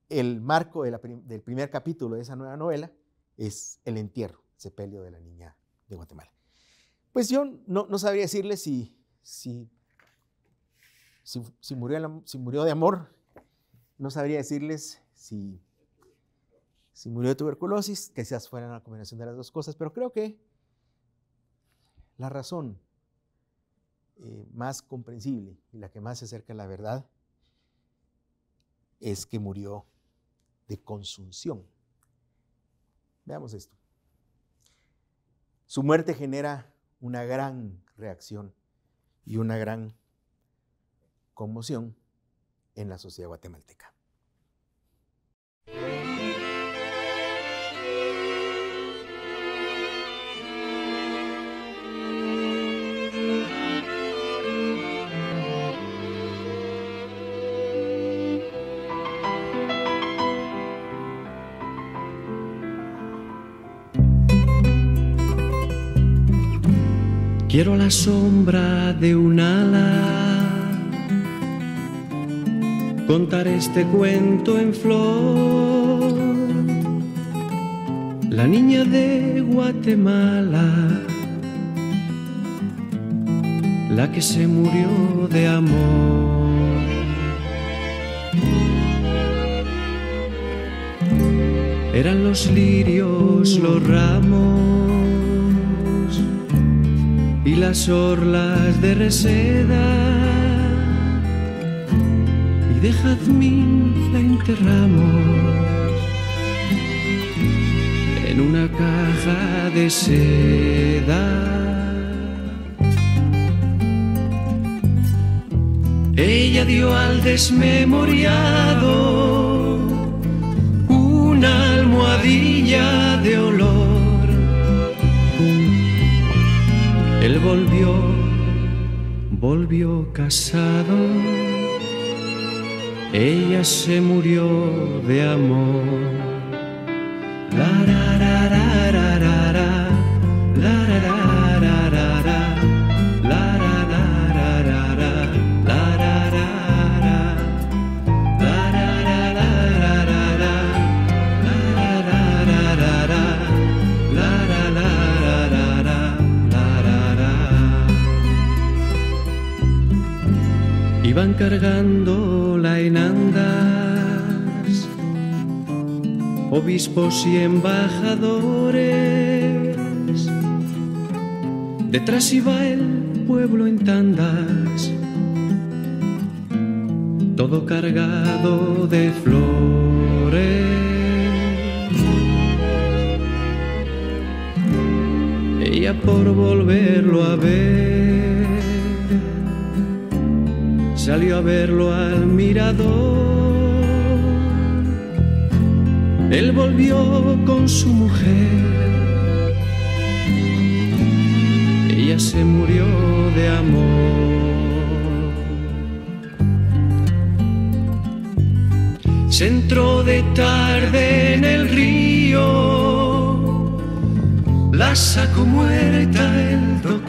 el marco del primer capítulo de esa nueva novela es el entierro, sepelio de la niña de Guatemala. Pues yo no, no sabría decirles si, si, murió, si murió de amor, no sabría decirles si si murió de tuberculosis, que quizás fuera una combinación de las dos cosas, pero creo que la razón eh, más comprensible y la que más se acerca a la verdad es que murió de consunción. Veamos esto. Su muerte genera una gran reacción y una gran conmoción en la sociedad guatemalteca. Quiero la sombra de un ala, contar este cuento en flor. La niña de Guatemala, la que se murió de amor. Eran los lirios, los ramos y las orlas de reseda y de jazmín la enterramos en una caja de seda. Ella dio al desmemoriado una almohadilla de olor volvió, volvió casado. Ella se murió de amor. Cargando la andas, obispos y embajadores. Detrás iba el pueblo en tandas, todo cargado de flores. Ella por volverlo a ver salió a verlo al mirador. Él volvió con su mujer. Ella se murió de amor. Se entró de tarde en el río, la sacó muerta el dolor.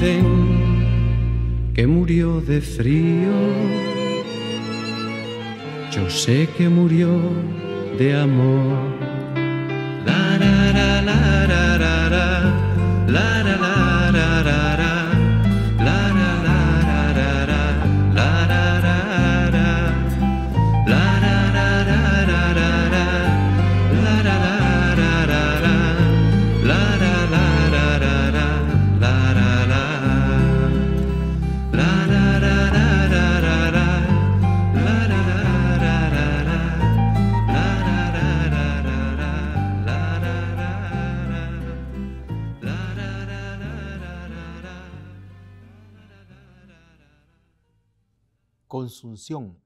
dicen que murió de frío. Yo sé que murió de amor. consunción.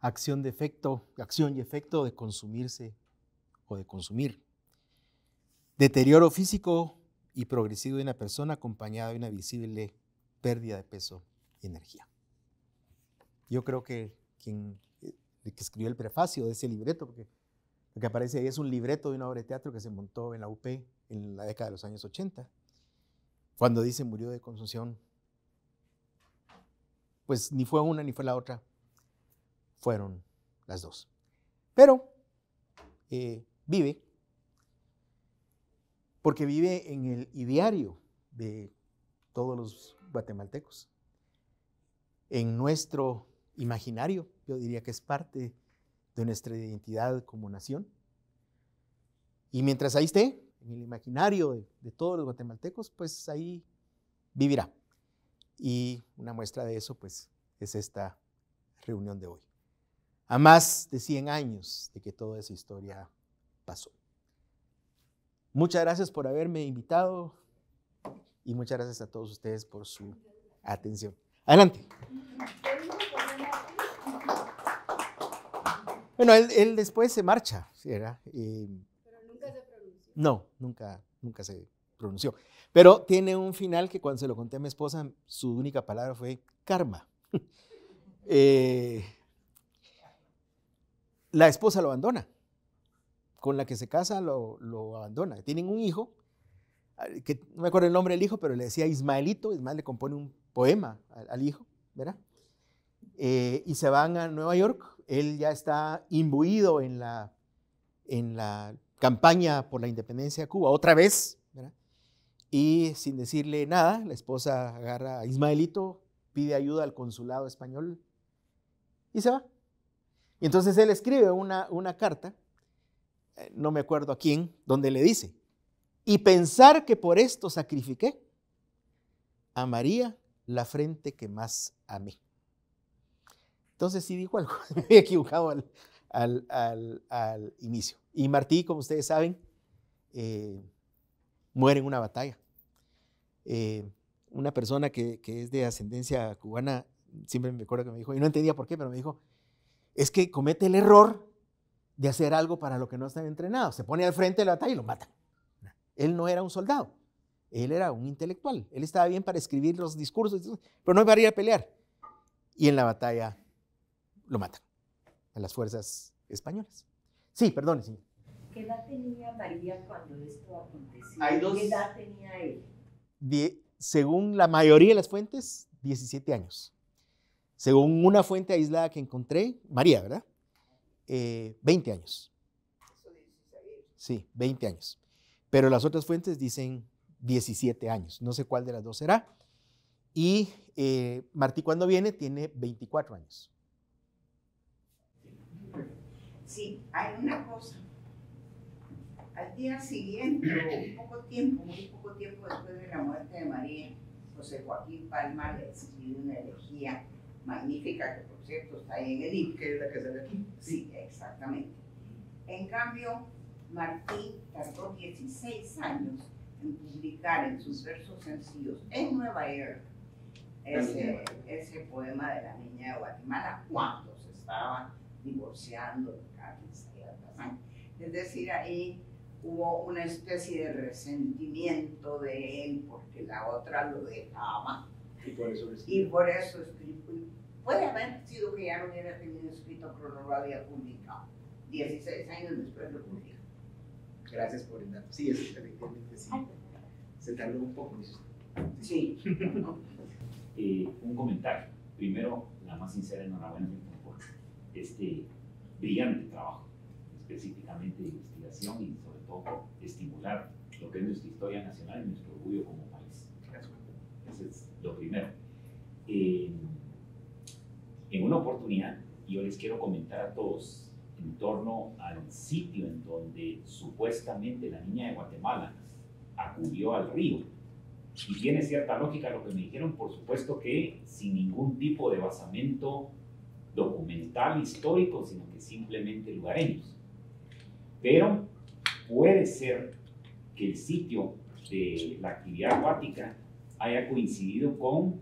Acción de efecto, acción y efecto de consumirse o de consumir. Deterioro físico y progresivo de una persona acompañada de una visible pérdida de peso y energía. Yo creo que quien eh, escribió el prefacio de ese libreto, porque lo que aparece ahí es un libreto de una obra de teatro que se montó en la UP en la década de los años 80, cuando dice murió de consunción pues ni fue una ni fue la otra, fueron las dos. Pero eh, vive, porque vive en el ideario de todos los guatemaltecos, en nuestro imaginario, yo diría que es parte de nuestra identidad como nación. Y mientras ahí esté, en el imaginario de todos los guatemaltecos, pues ahí vivirá. Y una muestra de eso, pues, es esta reunión de hoy. A más de 100 años de que toda esa historia pasó. Muchas gracias por haberme invitado y muchas gracias a todos ustedes por su atención. Adelante. Bueno, él, después se marcha, ¿verdad? Eh, Pero nunca se pronunció. No, nunca, nunca se pronunció. Pero tiene un final que cuando se lo conté a mi esposa, su única palabra fue karma. Eh, la esposa lo abandona. Con la que se casa lo, abandona. Tienen un hijo, que no me acuerdo el nombre del hijo, pero le decía Ismaelito. Ismael le compone un poema al, hijo, ¿verdad? Eh, y se van a Nueva York. Él ya está imbuido en la, en la campaña por la independencia de Cuba. Otra vez y sin decirle nada, la esposa agarra a Ismaelito, pide ayuda al consulado español y se va. Y entonces él escribe una, una carta, eh, no me acuerdo a quién, donde le dice, y pensar que por esto sacrifiqué a María la frente que más amé. Entonces sí dijo algo, me había equivocado al, inicio. Y Martí, como ustedes saben, eh, muere en una batalla. Eh, una persona que, es de ascendencia cubana, siempre me acuerdo que me dijo, y no entendía por qué, pero me dijo, es que comete el error de hacer algo para lo que no está entrenado, Se pone al frente de la batalla y lo mata, Él no era un soldado, él era un intelectual. Él estaba bien para escribir los discursos, pero no iba a ir a pelear. Y en la batalla lo matan a las fuerzas españolas. Sí, perdón, señor. ¿Qué edad tenía María cuando esto aconteció? ¿Qué edad tenía él? según la mayoría de las fuentes, 17 años. Según una fuente aislada que encontré, María, ¿verdad? 20 eh, años. Sí, 20 años. Pero las otras fuentes dicen 17 años. No sé cuál de las dos será. Y eh, Martí cuando viene tiene 24 años. Sí, hay una cosa al día siguiente, muy poco tiempo, muy poco tiempo después de la muerte de María, José Joaquín Palma le escribió una elegía magnífica que, por cierto, está ahí en el libro. Que es la que sale aquí. Sí, exactamente. En cambio, Martín tardó 16 años en publicar en sus versos sencillos en Nueva York ese, poema de la niña de Guatemala cuando se estaba divorciando de Carmen Es decir, ahí hubo una especie de resentimiento de él porque la otra lo dejaba. Y por eso escribió. Y por eso escribió. Puede haber sido que ya no hubiera tenido escrito, cronología no 16 años después lo publicó. Gracias por el dato. Sí, efectivamente sí. Se tardó un poco. Sí. Eh, un comentario. Primero, la más sincera enhorabuena por este brillante trabajo, específicamente de investigación y estimular lo que es nuestra historia nacional y nuestro orgullo como país. Eso es lo primero. en una oportunidad, yo les quiero comentar a todos en torno al sitio en donde supuestamente la niña de Guatemala acudió al río. Y tiene cierta lógica lo que me dijeron, por supuesto que sin ningún tipo de basamento documental, histórico, sino que simplemente lugareños. Pero puede ser que el sitio de la actividad acuática haya coincidido con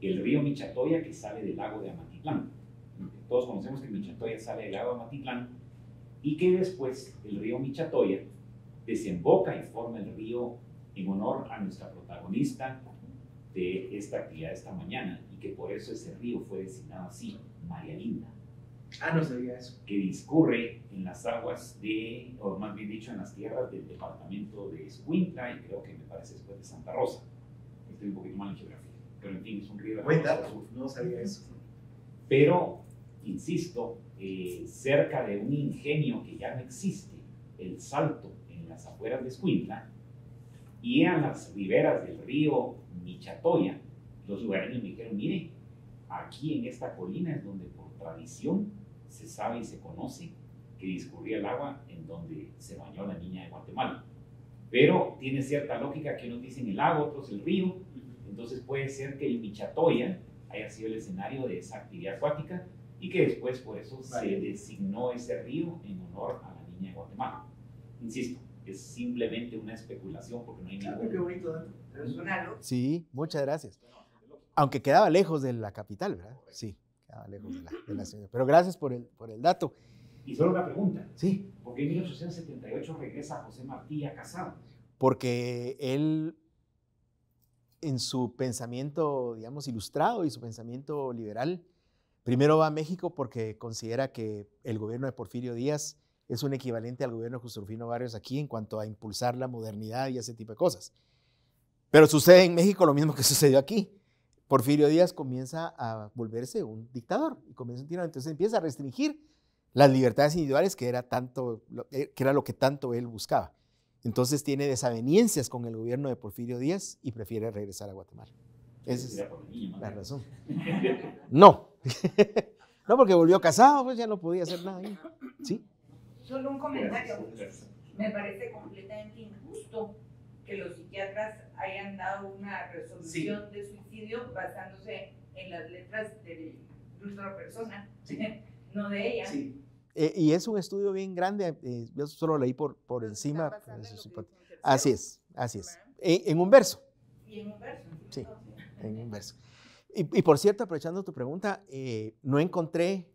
el río Michatoya que sale del lago de Amatitlán. Todos conocemos que Michatoya sale del lago de Amatitlán y que después el río Michatoya desemboca y forma el río en honor a nuestra protagonista de esta actividad esta mañana y que por eso ese río fue designado así, María Linda. Ah, no sabía eso. Que discurre en las aguas de, o más bien dicho, en las tierras del departamento de Escuintla y creo que me parece después de Santa Rosa. Estoy un poquito mal en geografía, pero en fin, es un río de no sabía eso. Pero, insisto, eh, cerca de un ingenio que ya no existe, el Salto, en las afueras de Escuintla, y a las riberas del río Michatoya, los lugareños me dijeron, mire, aquí en esta colina es donde por tradición se sabe y se conoce que discurría el agua en donde se bañó la niña de Guatemala. Pero tiene cierta lógica que unos dicen el lago, otros el río. Entonces puede ser que el Michatoya haya sido el escenario de esa actividad acuática y que después por eso se designó ese río en honor a la niña de Guatemala. Insisto, es simplemente una especulación porque no hay ningún... Qué bonito, ¿no? Sí, muchas gracias. Aunque quedaba lejos de la capital, ¿verdad? Sí. Pero gracias por el, por el dato. Y solo una pregunta. Sí. ¿Por qué en 1878 regresa José Martí a Casado? Porque él, en su pensamiento, digamos, ilustrado y su pensamiento liberal, primero va a México porque considera que el gobierno de Porfirio Díaz es un equivalente al gobierno de Rufino Barrios aquí en cuanto a impulsar la modernidad y ese tipo de cosas. Pero sucede en México lo mismo que sucedió aquí. Porfirio Díaz comienza a volverse un dictador y comienza Entonces empieza a restringir las libertades individuales que era, tanto, eh, que era lo que tanto él buscaba. Entonces tiene desaveniencias con el gobierno de Porfirio Díaz y prefiere regresar a Guatemala. Esa es la razón. No. No, porque volvió casado, pues ya no podía hacer nada Solo un comentario. Me parece completamente injusto que los psiquiatras hayan dado una resolución de suicidio basándose en las letras de, nuestra persona, no de ella. Sí. Eh, y es un estudio bien grande, eh, yo solo leí por, por encima. así es, así es. Eh, en, un verso. Y en un verso. Sí, en un verso. Y, por cierto, aprovechando tu pregunta, no encontré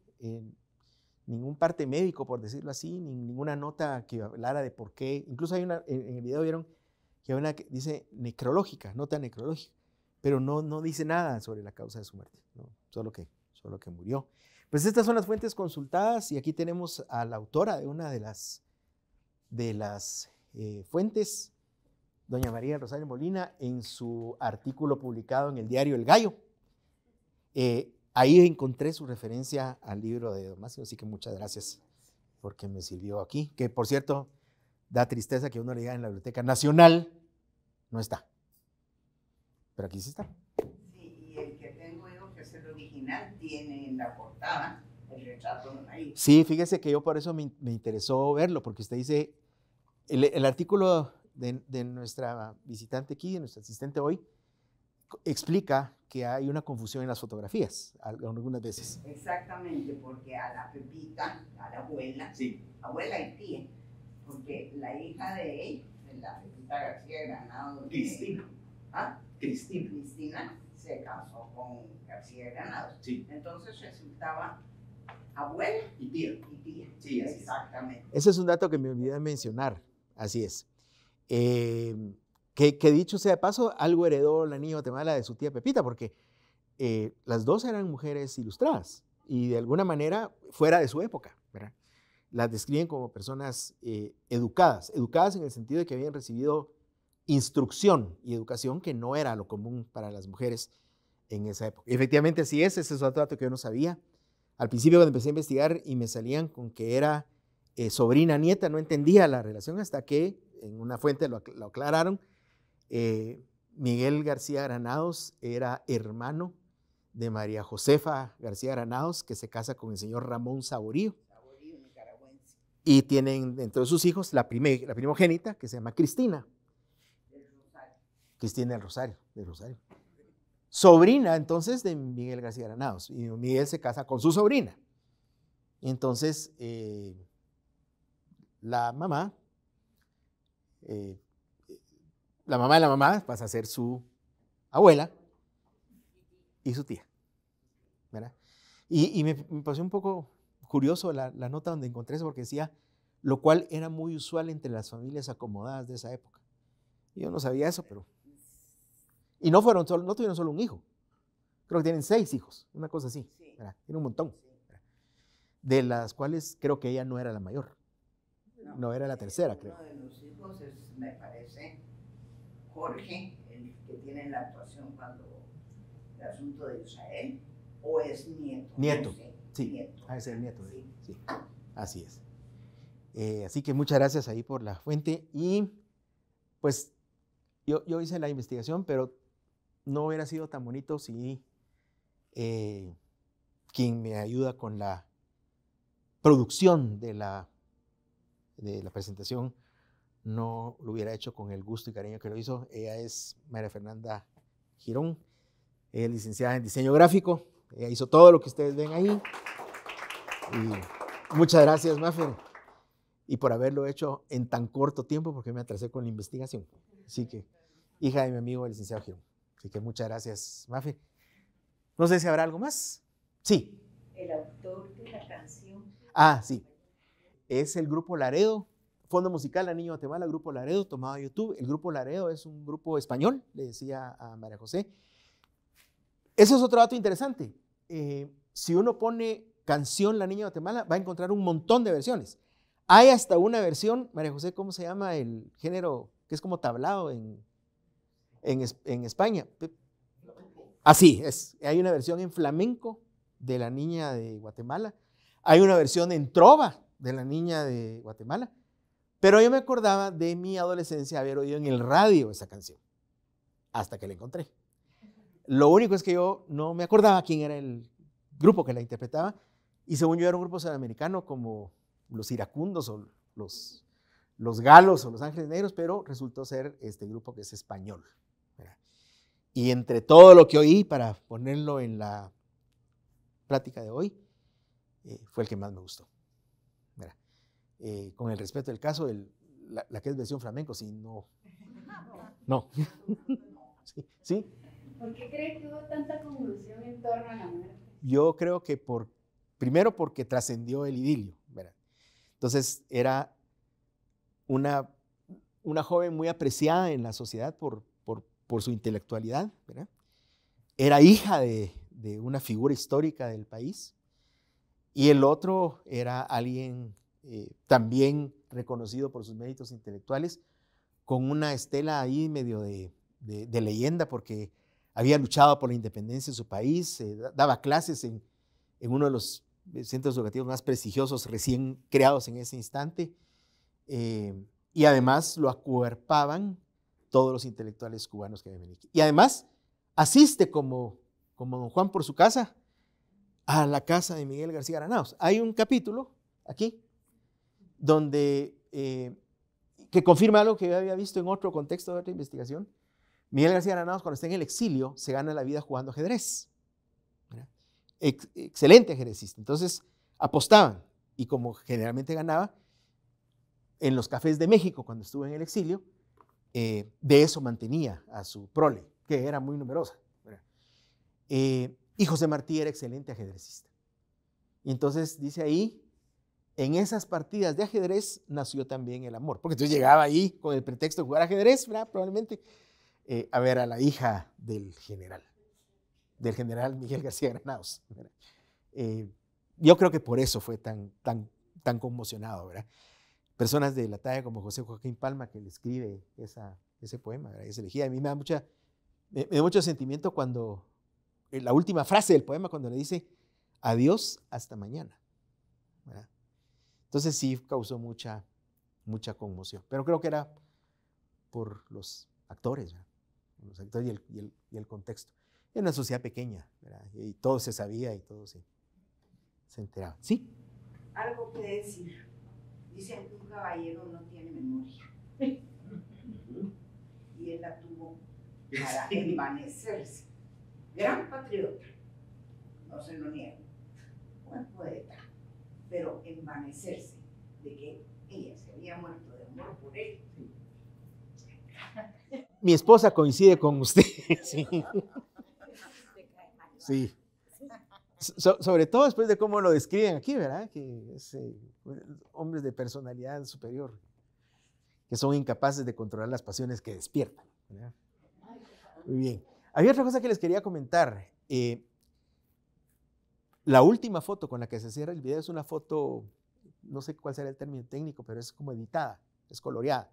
ningún parte médico, por decirlo así, ni ninguna nota que hablara de por qué. Incluso hay una, en el video vieron que dice necrológica, nota necrológica, pero no, no dice nada sobre la causa de su muerte, solo, que, solo que murió. Pues estas son las fuentes consultadas y aquí tenemos a la autora de una de las, de las eh, fuentes, doña María Rosario Molina, en su artículo publicado en el diario El Gallo. Eh, ahí encontré su referencia al libro de Domasio. así que muchas gracias porque me sirvió aquí, que por cierto, da tristeza que uno le diga en la Biblioteca Nacional, no está. Pero aquí sí está. Sí, y el que tengo yo, que es el original, tiene en la portada el retrato de hija Sí, fíjese que yo por eso me, me interesó verlo, porque usted dice, el, el artículo de, de, nuestra visitante aquí, de nuestra asistente hoy, explica que hay una confusión en las fotografías algunas veces. Exactamente, porque a la Pepita, a la abuela, sí. abuela y tía, porque la hija de ella de la García Cristina. ¿Ah? Cristina. Cristina se casó con García Ganado. Sí. Entonces resultaba abuela y tía. Y tía. Sí, exactamente. Ese es un dato que me olvidé de mencionar. Así es. Em, que, dicho sea de paso, algo heredó la niña Guatemala de su tía Pepita, porque eh, las dos eran mujeres ilustradas y de alguna manera fuera de su época, ¿verdad? las describen como personas eh, educadas, educadas en el sentido de que habían recibido instrucción y educación que no era lo común para las mujeres en esa época. Efectivamente, sí es, ese es otro dato que yo no sabía. Al principio cuando empecé a investigar y me salían con que era eh, sobrina nieta, no entendía la relación hasta que en una fuente lo, aclararon. Eh, Miguel García Granados era hermano de María Josefa García Granados, que se casa con el señor Ramón Saborío y tienen dentro de sus hijos la, primogénita que se llama Cristina. Cristina del Rosario, del Rosario. Sobrina entonces de Miguel García Granados. Y Miguel se casa con su sobrina. Entonces, eh, la mamá, eh, la mamá de la mamá pasa a ser su abuela y su tía. ¿verdad? Y, me, me pasó un poco curioso la, nota donde encontré eso porque decía, lo cual era muy usual entre las familias acomodadas de esa época. Yo no sabía eso, pero... Y no, fueron solo, no tuvieron solo un hijo. Creo que tienen seis hijos, una cosa así. Sí. Tiene un montón. De las cuales creo que ella no era la mayor. No, era la eh, tercera, creo. Uno de los hijos es, me parece, Jorge, el que tiene la actuación cuando el asunto de Israel, o es nieto. Nieto. Sí, sí. así es. Eh, así que muchas gracias ahí por la fuente. Y pues yo, yo hice la investigación, pero no hubiera sido tan bonito si eh, quien me ayuda con la producción de la, de la presentación no lo hubiera hecho con el gusto y cariño que lo hizo. Ella es María Fernanda Girón, es licenciada en diseño gráfico, hizo todo lo que ustedes ven ahí. Y muchas gracias, Mafe Y por haberlo hecho en tan corto tiempo, porque me atrasé con la investigación. Así que, hija de mi amigo, el licenciado Giro. Así que muchas gracias, Mafe. No sé si habrá algo más. Sí. El autor de la canción. Ah, sí. Es el grupo Laredo, Fondo Musical Niño Guatemala, Grupo Laredo, tomado de YouTube. El grupo Laredo es un grupo español, le decía a María José. Ese es otro dato interesante. Eh, si uno pone canción La Niña de Guatemala, va a encontrar un montón de versiones. Hay hasta una versión, María José, ¿cómo se llama el género que es como tablado en, España? Así ah, es. Hay una versión en flamenco de La Niña de Guatemala. Hay una versión en trova de La Niña de Guatemala. Pero yo me acordaba de mi adolescencia haber oído en el radio esa canción, hasta que la encontré. Lo único es que yo no me acordaba quién era el grupo que la interpretaba y según yo era un grupo sudamericano como los iracundos o los, galos o los ángeles negros, pero resultó ser este grupo que es español. Y entre todo lo que oí, para ponerlo en la plática de hoy, eh, fue el que más me gustó. Eh, con el respeto del caso, de la, que es versión flamenco, si no. No. sí, ¿Por qué cree que hubo tanta convulsión en torno a la muerte? Yo creo que por, primero porque trascendió el idilio, ¿verdad? Entonces era una, una joven muy apreciada en la sociedad por, por, su intelectualidad, Era hija de, una figura histórica del país y el otro era alguien eh, también reconocido por sus méritos intelectuales, con una estela ahí medio de, de leyenda, porque había luchado por la independencia de su país, eh, daba clases en, uno de los eh, centros educativos más prestigiosos recién creados en ese instante, eh, y además lo acuerpaban todos los intelectuales cubanos que venían. aquí. Y además asiste como, como don Juan por su casa a la casa de Miguel García Granados. Hay un capítulo aquí donde... que confirma algo que había visto en otro contexto de otra investigación, Miguel García Granados, cuando está en el exilio, se gana la vida jugando ajedrez. excelente ajedrecista. Entonces, apostaban y como generalmente ganaba, en los cafés de México, cuando estuvo en el exilio, eh, de eso mantenía a su prole, que era muy numerosa. Eh, y José Martí era excelente ajedrecista. Y entonces dice ahí, en esas partidas de ajedrez nació también el amor, porque entonces llegaba ahí con el pretexto de jugar ajedrez, probablemente eh, a ver a la hija del general, del general Miguel García Granados. Eh, yo creo que por eso fue tan, tan, tan conmocionado, ¿verdad? Personas de la talla como José Joaquín Palma que le escribe esa, ese poema, esa elegía. A mí me da, mucha, me, mucho sentimiento cuando, eh, la última frase del poema, cuando le dice, adiós hasta mañana. Entonces sí causó mucha, mucha conmoción, pero creo que era por los actores. ¿verdad? los y el, contexto. en una sociedad pequeña, ¿verdad? y todo se sabía y todo se, se enteraba. ¿Sí? Algo que decir. Dicen que un caballero no tiene memoria. Y él la tuvo para envanecerse. Gran patriota, no se lo niego, buen poeta, pero envanecerse de que ella se había muerto de amor por él. Mi esposa coincide con usted. Sí. sobre todo después de cómo lo describen aquí, ¿verdad? Que es, eh, hombres de personalidad superior, que son incapaces de controlar las pasiones que despiertan. Muy bien. Había otra cosa que les quería comentar. Eh, la última foto con la que se cierra el video es una foto, no sé cuál será el término técnico, pero es como editada, es coloreada.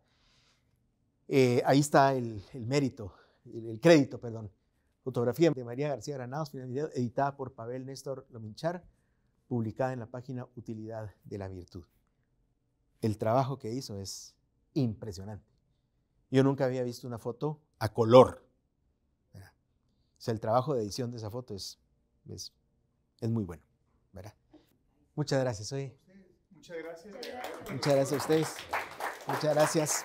Eh, ahí está el, mérito, el, crédito, perdón. Fotografía de María García Granados, final video, editada por Pavel Néstor Lominchar, publicada en la página Utilidad de la Virtud. El trabajo que hizo es impresionante. Yo nunca había visto una foto a color. O sea, el trabajo de edición de esa foto es, es, muy bueno. ¿verdad? Muchas gracias, oye. Muchas gracias. Muchas gracias a ustedes. Muchas gracias.